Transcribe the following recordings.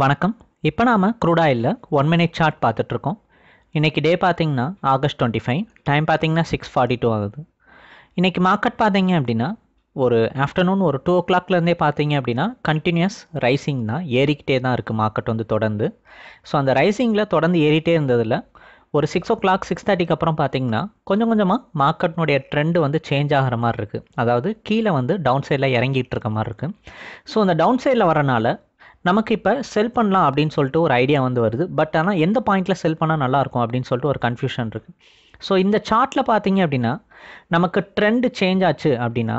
வணக்கம் இப்போ நாம் குரூடாயில் ஒன் மினிட் சார்ட் பார்த்துட்ருக்கோம் இன்றைக்கி டே பார்த்திங்கன்னா ஆகஸ்ட் டுவெண்ட்டி ஃபைவ் டைம் பார்த்திங்கன்னா சிக்ஸ் ஃபார்ட்டி டூ ஆகுது இன்றைக்கி மார்க்கெட் பார்த்தீங்க அப்படின்னா ஒரு ஆஃப்டர்நூன் ஒரு டூ ஓ கிளாக்லேருந்தே பார்த்தீங்க அப்படின்னா கண்டினியூஸ் ரைசிங் தான் ஏறிக்கிட்டே தான் இருக்குது மார்க்கெட் வந்து தொடர்ந்து ஸோ அந்த ரைசிங்கில் தொடர்ந்து ஏறிட்டே இருந்ததில் ஒரு சிக்ஸ் ஓ கிளாக் சிக்ஸ் தேர்ட்டிக்கு அப்புறம் பார்த்தீங்கன்னா கொஞ்சம் கொஞ்சமாக மார்க்கெட்னுடைய ட்ரெண்டு வந்து சேஞ்ச் ஆகிற மாதிரி இருக்குது அதாவது கீழே வந்து டவுன் சைடில் இறங்கிட்டு இருக்க மாதிரி இருக்குது ஸோ அந்த டவுன் சைடில் வரனால நமக்கு இப்போ செல் பண்ணலாம் அப்படின்னு சொல்லிட்டு ஒரு ஐடியா வந்து வருது பட் ஆனால் எந்த பாயிண்ட்டில் செல் பண்ணால் நல்லாயிருக்கும் அப்படின்னு சொல்லிட்டு ஒரு கன்ஃபியூஷன் இருக்குது ஸோ இந்த சார்ட்டில் பார்த்தீங்க அப்படின்னா நமக்கு ட்ரெண்டு சேஞ்ச் ஆச்சு அப்படின்னா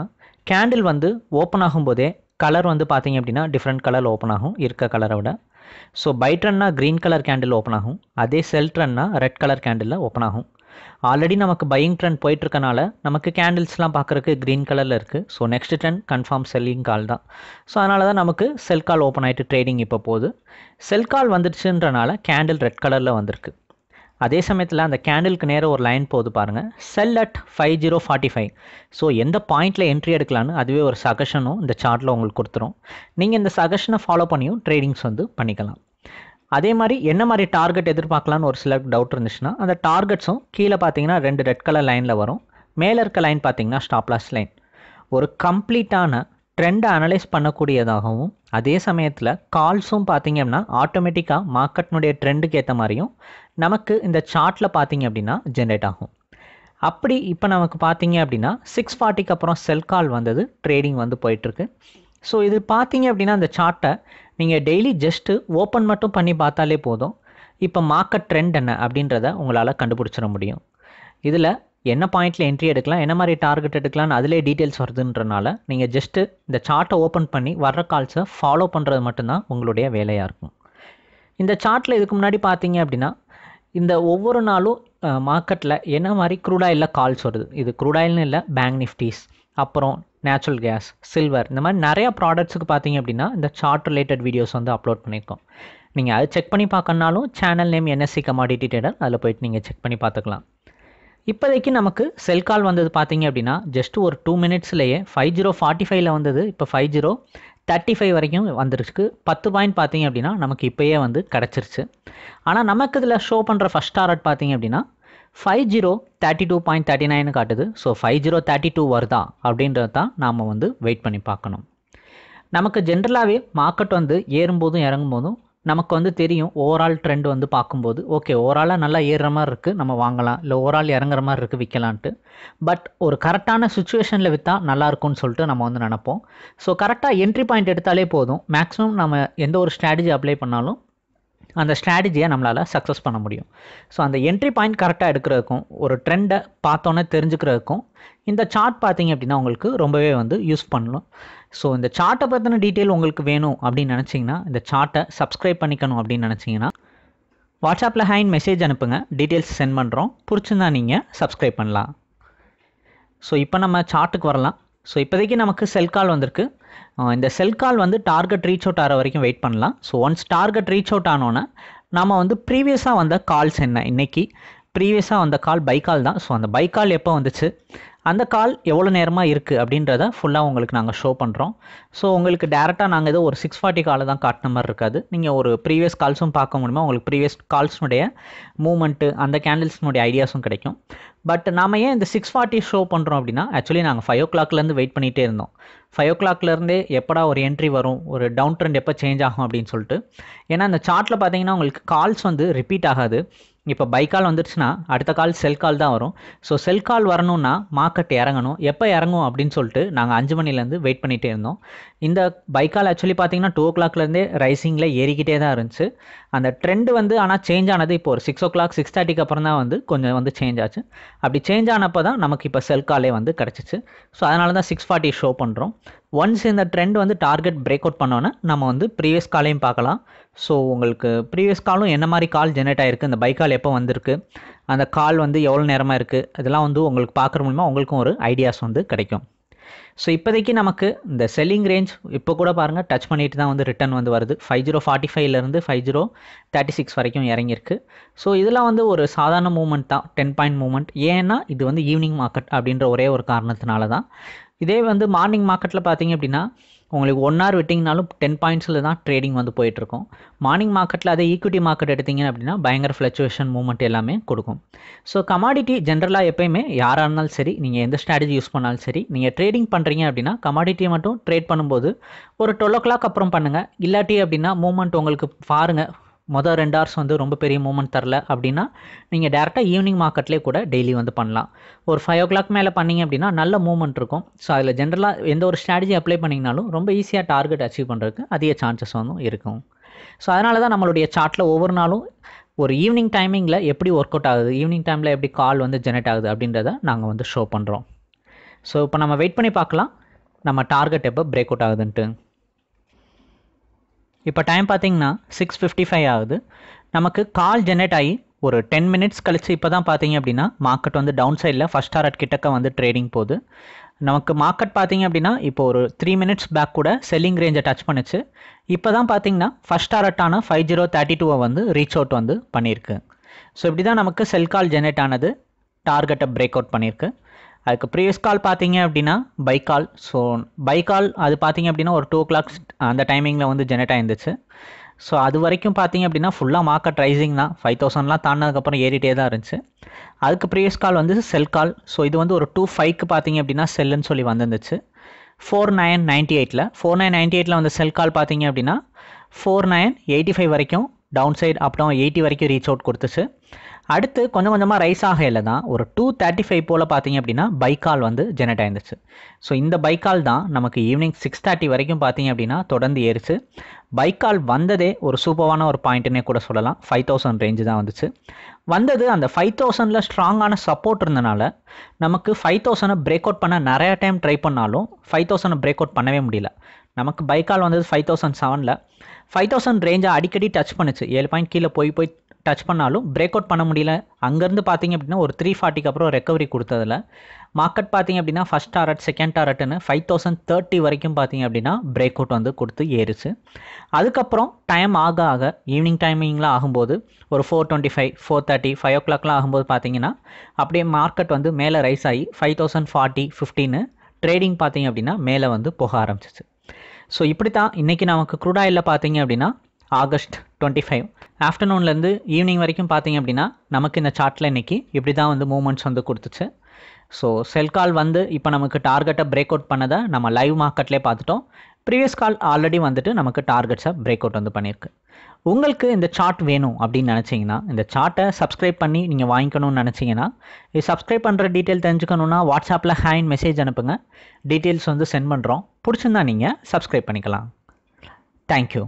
கேண்டில் வந்து ஓப்பன் ஆகும்போதே கலர் வந்து பார்த்தீங்க அப்படின்னா டிஃப்ரெண்ட் கலர் ஓப்பன் ஆகும் இருக்க கலரை விட ஸோ பைட் ரன்னா க்ரீன் கலர் கேண்டில் ஓப்பன் ஆகும் அதே செல் ட்ரன்னா ரெட் கலர் கேண்டில் ஓப்பன் ஆகும் ஆல்ரெடி நமக்கு பையிங் ட்ரெண்ட் போயிட்டுருக்கனால நமக்கு கேண்டில்ஸ்லாம் பார்க்குறக்கு க்ரீன் கலரில் இருக்குது so next trend confirm selling call தான் ஸோ அதனால தான் நமக்கு செல் கால் ஓப்பன் ஆகிட்டு ட்ரேடிங் இப்போ போகுது செல் கால் வந்துடுச்சுன்றனால கேண்டில் ரெட் கலரில் வந்திருக்கு அதே சமயத்தில் அந்த கேண்டிலுக்கு நேராக ஒரு லைன் போகுது பாருங்கள் sell at five zero forty five so எந்த பாயிண்ட்டில் என்ட்ரி எடுக்கலான்னு அதுவே ஒரு சகஷனும் இந்த சார்ட்டில் உங்களுக்கு கொடுத்துரும் நீங்கள் இந்த சகஷனை ஃபாலோ பண்ணியும் ட்ரேடிங்ஸ் வந்து பண்ணிக்கலாம் அதே மாதிரி என்ன மாதிரி டார்கெட் எதிர்பார்க்கலான்னு ஒரு சில டவுட் இருந்துச்சுன்னா அந்த டார்கெட்ஸும் கீழே பார்த்தீங்கன்னா ரெண்டு ரெட் கலர் லைனில் வரும் மேலே இருக்க லைன் பார்த்தீங்கன்னா ஸ்டாப்லாஸ் லைன் ஒரு கம்ப்ளீட்டான ட்ரெண்டை அனலைஸ் பண்ணக்கூடியதாகவும் அதே சமயத்தில் கால்ஸும் அப்படின்னா ஆட்டோமேட்டிக்காக மார்க்கெட்னுடைய ட்ரெண்டுக்கு ஏற்ற மாதிரியும் நமக்கு இந்த சார்ட்டில் பார்த்தீங்க அப்படின்னா ஜென்ரேட் ஆகும் அப்படி இப்போ நமக்கு பார்த்தீங்க அப்படின்னா சிக்ஸ் ஃபார்ட்டிக்கு அப்புறம் செல் கால் வந்தது ட்ரேடிங் வந்து போயிட்டுருக்கு ஸோ இது பார்த்தீங்க அப்படின்னா அந்த சார்ட்டை நீங்கள் டெய்லி ஜஸ்ட்டு ஓப்பன் மட்டும் பண்ணி பார்த்தாலே போதும் இப்போ மார்க்கெட் ட்ரெண்ட் என்ன அப்படின்றத உங்களால் கண்டுபிடிச்சிட முடியும் இதில் என்ன பாயிண்ட்டில் என்ட்ரி எடுக்கலாம் என்ன மாதிரி டார்கெட் எடுக்கலாம்னு அதிலே டீட்டெயில்ஸ் வருதுன்றனால நீங்கள் ஜஸ்ட்டு இந்த சார்ட்டை ஓப்பன் பண்ணி வர்ற கால்ஸை ஃபாலோ பண்ணுறது மட்டும்தான் உங்களுடைய வேலையாக இருக்கும் இந்த சார்ட்டில் இதுக்கு முன்னாடி பார்த்தீங்க அப்படின்னா இந்த ஒவ்வொரு நாளும் மார்க்கெட்டில் என்ன மாதிரி க்ரூடாயில் கால்ஸ் வருது இது க்ரூடாயில்னு இல்லை பேங்க் நிஃப்டிஸ் அப்புறம் நேச்சுரல் கேஸ் சில்வர் இந்த மாதிரி நிறையா ப்ராடக்ட்ஸுக்கு பார்த்தீங்க அப்படின்னா இந்த சார்ட் ரிலேட்டட் வீடியோஸ் வந்து அப்லோட் பண்ணியிருக்கோம் நீங்கள் அதை செக் பண்ணி பார்க்கணுனாலும் channel name NSC commodity trader அதில் போயிட்டு நீங்கள் செக் பண்ணி பார்த்துக்கலாம் இப்போதைக்கு நமக்கு செல் கால் வந்தது பார்த்தீங்க அப்படின்னா ஜஸ்ட் ஒரு டூ மினிட்ஸ்லேயே ஃபைவ் ஜீரோ ஃபார்ட்டி ஃபைவ்ல வந்தது இப்போ ஃபைவ் ஜீரோ தேர்ட்டி ஃபைவ் வரைக்கும் வந்துருச்சு பத்து பாயிண்ட் பார்த்தீங்க அப்படின்னா நமக்கு இப்போயே வந்து கிடச்சிருச்சு ஆனால் நமக்கு இதில் ஷோ பண்ணுற ஃபஸ்ட் டாரட் பார்த்தீங்க அப்படின்னா five zero thirty two point thirty nine காட்டுது so five zero thirty two வருதா அப்படின்றது தான் நாம் வந்து வெயிட் பண்ணி பார்க்கணும் நமக்கு ஜென்ரலாகவே மார்க்கெட் வந்து ஏறும்போதும் இறங்கும்போதும் நமக்கு வந்து தெரியும் ஓவரால் ட்ரெண்ட் வந்து பார்க்கும்போது ஓகே ஓவராலாக நல்லா ஏறுற மாதிரி இருக்குது நம்ம வாங்கலாம் இல்லை ஓவரால் இறங்குற மாதிரி இருக்குது விற்கலான்ட்டு பட் ஒரு கரெக்டான சுச்சுவேஷனில் விற்றா நல்லாயிருக்கும்னு சொல்லிட்டு நம்ம வந்து நினப்போம் ஸோ கரெக்டாக என்ட்ரி பாயிண்ட் எடுத்தாலே போதும் மேக்ஸிமம் நம்ம எந்த ஒரு ஸ்ட்ராட்டஜி அப்ளை பண்ணாலும் அந்த ஸ்ட்ராட்டஜியை நம்மளால் சக்ஸஸ் பண்ண முடியும் ஸோ அந்த என்ட்ரி பாயிண்ட் கரெக்டாக எடுக்கிறதுக்கும் ஒரு ட்ரெண்டை பார்த்தோன்னே தெரிஞ்சுக்கிறதுக்கும் இந்த சார்ட் பார்த்தீங்க அப்படின்னா உங்களுக்கு ரொம்பவே வந்து யூஸ் பண்ணணும் ஸோ இந்த சார்ட்டை பற்றின டீட்டெயில் உங்களுக்கு வேணும் அப்படின்னு நினச்சிங்கன்னா இந்த சார்ட்டை சப்ஸ்கிரைப் பண்ணிக்கணும் அப்படின்னு நினச்சிங்கன்னா வாட்ஸ்அப்பில் ஹேண்ட் மெசேஜ் அனுப்புங்க டீட்டெயில்ஸ் சென்ட் பண்ணுறோம் பிடிச்சிருந்தா நீங்கள் சப்ஸ்கிரைப் பண்ணலாம் ஸோ இப்போ நம்ம சார்ட்டுக்கு வரலாம் ஸோ இப்போதைக்கு நமக்கு செல் கால் வந்திருக்கு இந்த செல் கால் வந்து டார்கெட் ரீச் அவுட் ஆகிற வரைக்கும் வெயிட் பண்ணலாம் so once target reach out ஆனோன்னா நம்ம வந்து ப்ரீவியஸாக வந்த கால்ஸ் என்ன இன்றைக்கி ப்ரீவியஸாக வந்த கால் பைக்கால் தான் ஸோ அந்த பைக்கால் எப்போ வந்துச்சு அந்த கால் எவ்வளோ நேரமாக இருக்குது அப்படின்றத ஃபுல்லாக உங்களுக்கு நாங்கள் ஷோ பண்ணுறோம் ஸோ உங்களுக்கு டேரெக்டாக நாங்கள் ஏதோ ஒரு சிக்ஸ் ஃபார்ட்டி காலை தான் காட்டின மாதிரி இருக்காது நீங்கள் ஒரு ப்ரீவியஸ் கால்ஸும் பார்க்க முடியுமா உங்களுக்கு ப்ரீவியஸ் கால்ஸ்னுடைய மூமெண்ட்டு அந்த கேண்டில்ஸ்னுடைய ஐடியாஸும் கிடைக்கும் பட் நாம் ஏன் இந்த சிக்ஸ் ஃபார்ட்டி ஷோ பண்ணுறோம் அப்படின்னா ஆக்சுவலி நாங்கள் ஃபைவ் ஓ கிளாக்லேருந்து வெயிட் பண்ணிகிட்டே இருந்தோம் ஃபைவ் ஓ கிளாக்லேருந்தே எப்படா ஒரு என்ட்ரி வரும் ஒரு டவுன் ட்ரெண்ட் எப்போ சேஞ்ச் ஆகும் அப்படின்னு சொல்லிட்டு ஏன்னா அந்த சார்ட்டில் பார்த்தீங்கன்னா உங்களுக்கு கால்ஸ் வந்து ரிப்பீட் ஆகாது இப்போ பை கால் வந்துருச்சுன்னா அடுத்த கால் செல் கால் தான் வரும் ஸோ செல் கால் வரணும்னா மார்க்கெட் இறங்கணும் எப்போ இறங்கும் அப்படின்னு சொல்லிட்டு நாங்கள் அஞ்சு மணிலேருந்து வெயிட் பண்ணிகிட்டே இருந்தோம் இந்த பை கால் ஆக்சுவலி பார்த்தீங்கன்னா டூ ஓ கிளாக்லேருந்தே ரைசிங்கில் ஏறிக்கிட்டே தான் இருந்துச்சு அந்த ட்ரெண்டு வந்து ஆனால் சேஞ்ச் ஆனது இப்போ ஒரு சிக்ஸ் ஓ கிளாக் சிக்ஸ் தேர்ட்டிக்கு அப்புறம் தான் வந்து கொஞ்சம் வந்து சேஞ்ச் ஆச்சு அப்படி சேஞ்ச் ஆனப்போ தான் நமக்கு இப்போ செல் காலே வந்து கிடச்சிச்சு ஸோ அதனால தான் சிக்ஸ் ஃபார்ட்டி ஷோ பண்ணுறோம் ஒன்ஸ் இந்த ட்ரெண்ட் வந்து டார்கெட் பிரேக் அவுட் பண்ணோன்னா நம்ம வந்து ப்ரீவியஸ் காலையும் பார்க்கலாம் ஸோ உங்களுக்கு ப்ரீவியஸ் காலும் என்ன மாதிரி கால் ஜெனரேட் ஆகிருக்கு இந்த பைக் கால் எப்போ வந்திருக்கு அந்த கால் வந்து எவ்வளோ நேரமாக இருக்குது இதெல்லாம் வந்து உங்களுக்கு பார்க்குற மூலிமா உங்களுக்கும் ஒரு ஐடியாஸ் வந்து கிடைக்கும் ஸோ இப்போதைக்கு நமக்கு இந்த செல்லிங் ரேஞ்ச் இப்போ கூட பாருங்கள் டச் பண்ணிட்டு தான் வந்து ரிட்டன் வந்து வருது ஃபைவ் ஜீரோ ஃபார்ட்டி ஃபைவ்லேருந்து ஃபைவ் ஜீரோ தேர்ட்டி சிக்ஸ் வரைக்கும் இறங்கியிருக்கு ஸோ இதெல்லாம் வந்து ஒரு சாதாரண மூமெண்ட் தான் டென் பாயிண்ட் மூமெண்ட் ஏன்னா இது வந்து ஈவினிங் மார்க்கெட் அப்படின்ற ஒரே ஒரு காரணத்தினால தான் இதே வந்து மார்னிங் மார்க்கெட்டில் பார்த்தீங்க அப்படின்னா உங்களுக்கு ஒன் ஹவர் விட்டிங்கனாலும் டென் பாயிண்ட்ஸில் தான் ட்ரேடிங் வந்து போயிட்டுருக்கும் மார்னிங் மார்க்கெட்டில் அதே ஈக்விட்டி மார்க்கெட் எடுத்திங்க அப்படின்னா பயங்கர ஃப்ளக்சுவேஷன் மூவ்மெண்ட் எல்லாமே கொடுக்கும் ஸோ கமாடிட்டி ஜென்ரலாக எப்போயுமே யாராக இருந்தாலும் சரி நீங்கள் எந்த ஸ்ட்ராட்டஜி யூஸ் பண்ணாலும் சரி நீங்கள் ட்ரேடிங் பண்ணுறீங்க அப்படின்னா கமாடிட்டியை மட்டும் ட்ரேட் பண்ணும்போது ஒரு டுவெல் ஓ கிளாக் அப்புறம் பண்ணுங்கள் இல்லாட்டி அப்படின்னா மூவ்மெண்ட் உங்களுக்கு பாருங்கள் மொதல் ரெண்டு ஹவர்ஸ் வந்து ரொம்ப பெரிய மூமெண்ட் தரல அப்படின்னா நீங்கள் டேரெக்டாக ஈவினிங் மார்க்கெட்லேயே கூட டெய்லி வந்து பண்ணலாம் ஒரு ஃபைவ் ஓ கிளாக் மேலே பண்ணிங்க அப்படின்னா நல்ல மூமெண்ட் இருக்கும் ஸோ அதில் ஜென்ரலாக எந்த ஒரு ஸ்ட்ராட்டஜி அப்ளை பண்ணிங்கனாலும் ரொம்ப ஈஸியாக டார்கெட் அச்சீவ் பண்ணுறதுக்கு அதிக சான்சஸ் வந்து இருக்கும் ஸோ அதனால தான் நம்மளுடைய சார்ட்டில் ஒவ்வொரு நாளும் ஒரு ஈவினிங் டைமிங்கில் எப்படி ஒர்க் அவுட் ஆகுது ஈவினிங் டைமில் எப்படி கால் வந்து ஜெனரேட் ஆகுது அப்படின்றத நாங்கள் வந்து ஷோ பண்ணுறோம் ஸோ இப்போ நம்ம வெயிட் பண்ணி பார்க்கலாம் நம்ம டார்கெட் எப்போ பிரேக் அவுட் ஆகுதுன்ட்டு இப்போ டைம் பார்த்தீங்கன்னா சிக்ஸ் ஃபிஃப்டி ஃபைவ் ஆகுது நமக்கு கால் ஜெனரேட் ஆகி ஒரு டென் மினிட்ஸ் கழித்து இப்போ தான் பார்த்தீங்க அப்படின்னா மார்க்கெட் வந்து டவுன் சைடில் ஃபஸ்ட் டாரட் கிட்டக்க வந்து ட்ரேடிங் போகுது நமக்கு மார்க்கெட் பார்த்தீங்க அப்படின்னா இப்போ ஒரு த்ரீ மினிட்ஸ் பேக் கூட செல்லிங் ரேஞ்சை டச் பண்ணுச்சு இப்போ தான் பார்த்தீங்கன்னா ஃபஸ்ட் டாரட்டான ஃபைவ் ஜீரோ தேர்ட்டி டூவை வந்து ரீச் அவுட் வந்து பண்ணியிருக்கு ஸோ இப்படி தான் நமக்கு செல் கால் ஜெனரேட் ஆனது டார்கெட்டை பிரேக் அவுட் பண்ணியிருக்கு அதுக்கு ப்ரீவியஸ் கால் பார்த்தீங்க அப்படின்னா கால் ஸோ கால் அது பார்த்தீங்க அப்படின்னா ஒரு டூ ஓ அந்த டைமிங்கில் வந்து ஜெனரேட் ஆயிருந்துச்சு ஸோ அது வரைக்கும் பார்த்தீங்க அப்படின்னா ஃபுல்லாக மார்க்கெட் ரைசிங் தான் ஃபைவ் தௌசண்ட்லாம் தாண்டினதுக்கப்புறம் ஏறிட்டே தான் இருந்துச்சு அதுக்கு ப்ரீவியஸ் கால் வந்து செல் கால் ஸோ இது வந்து ஒரு டூ ஃபைவ்க்கு பார்த்தீங்க அப்படின்னா செல்லுன்னு சொல்லி வந்துருந்துச்சு ஃபோர் நைன் நைன்ட்டி எயிட்டில் ஃபோர் நைன் நைன்ட்டி எயிட்டில் வந்து செல் கால் பார்த்தீங்க அப்படின்னா ஃபோர் நைன் எயிட்டி ஃபைவ் வரைக்கும் டவுன் சைடு அப்புறம் எயிட்டி வரைக்கும் ரீச் அவுட் கொடுத்துச்சு அடுத்து கொஞ்சம் கொஞ்சமாக ரைஸ் ஆகையில் தான் ஒரு டூ தேர்ட்டி ஃபைவ் போல் பார்த்தீங்க அப்படின்னா பைக்கால் வந்து ஜெனரேட் ஆயிருந்துச்சு ஸோ இந்த பைக்கால் தான் நமக்கு ஈவினிங் சிக்ஸ் தேர்ட்டி வரைக்கும் பார்த்தீங்க அப்படின்னா தொடர்ந்து ஏறிச்சு பைக்கால் வந்ததே ஒரு சூப்பரான ஒரு பாயிண்ட்னே கூட சொல்லலாம் ஃபைவ் தௌசண்ட் ரேஞ்சு தான் வந்துச்சு வந்தது அந்த ஃபைவ் தௌசண்டில் ஸ்ட்ராங்கான சப்போர்ட் இருந்தனால நமக்கு ஃபைவ் தௌசண்டை பிரேக் அவுட் பண்ண நிறையா டைம் ட்ரை பண்ணாலும் ஃபைவ் தௌசண்டை பிரேக் அவுட் பண்ணவே முடியல நமக்கு பைக்கால் வந்தது ஃபைவ் தௌசண்ட் செவனில் ஃபைவ் தௌசண்ட் ரேஞ்சை அடிக்கடி டச் பண்ணுச்சு ஏழு பாயிண்ட் கீழே போய் போய் டச் பண்ணாலும் பிரேக் அவுட் பண்ண முடியல அங்கேருந்து பார்த்தீங்க அப்படின்னா ஒரு த்ரீ ஃபார்ட்டிக்கு அப்புறம் ரெக்கவரி கொடுத்ததில் மார்க்கெட் பார்த்தீங்க அப்படின்னா ஃபஸ்ட் டாரட் செகண்ட் டாரட்டுன்னு ஃபைவ் தௌசண்ட் தேர்ட்டி வரைக்கும் பார்த்தீங்க அப்படின்னா பிரேக் அவுட் வந்து கொடுத்து ஏறிச்சு அதுக்கப்புறம் டைம் ஆக ஆக ஈவினிங் டைமிங்லாம் ஆகும்போது ஒரு four twenty five four thirty five ஓ கிளாக்லாம் ஆகும்போது பார்த்தீங்கன்னா அப்படியே மார்க்கெட் வந்து மேலே ரைஸ் ஆகி ஃபைவ் தௌசண்ட் ஃபார்ட்டி ஃபிஃப்டின்னு ட்ரேடிங் பார்த்தீங்க அப்படின்னா மேலே வந்து போக ஆரம்பிச்சிச்சு ஸோ இப்படி தான் இன்றைக்கி நமக்கு குரூடாயில் பார்த்தீங்க அப்படின்னா ஆகஸ்ட் டுவெண்ட்டி ஃபைவ் ஆஃப்டர்நூன்லேருந்து ஈவினிங் வரைக்கும் பார்த்தீங்க அப்படின்னா நமக்கு இந்த சார்ட்டில் இன்றைக்கி இப்படி தான் வந்து மூமெண்ட்ஸ் வந்து கொடுத்துச்சு ஸோ செல் கால் வந்து இப்போ நமக்கு டார்கெட்டை பிரேக் அவுட் பண்ணதை நம்ம லைவ் மார்க்கெட்லேயே பார்த்துட்டோம் ப்ரீவியஸ் கால் ஆல்ரெடி வந்துட்டு நமக்கு டார்கெட்ஸை பிரேக் அவுட் வந்து பண்ணியிருக்கு உங்களுக்கு இந்த சார்ட் வேணும் அப்படின்னு நினச்சிங்கன்னா இந்த சார்ட்டை சப்ஸ்கிரைப் பண்ணி நீங்கள் வாங்கிக்கணும்னு நினச்சிங்கன்னா இது சப்ஸ்கிரைப் பண்ணுற டீட்டெயில் தெரிஞ்சுக்கணுன்னா வாட்ஸ்அப்பில் ஹேண்ட் மெசேஜ் அனுப்புங்க டீட்டெயில்ஸ் வந்து சென்ட் பண்ணுறோம் பிடிச்சிருந்தா நீங்கள் சப்ஸ்கிரைப் பண்ணிக்கலாம் தேங்க்யூ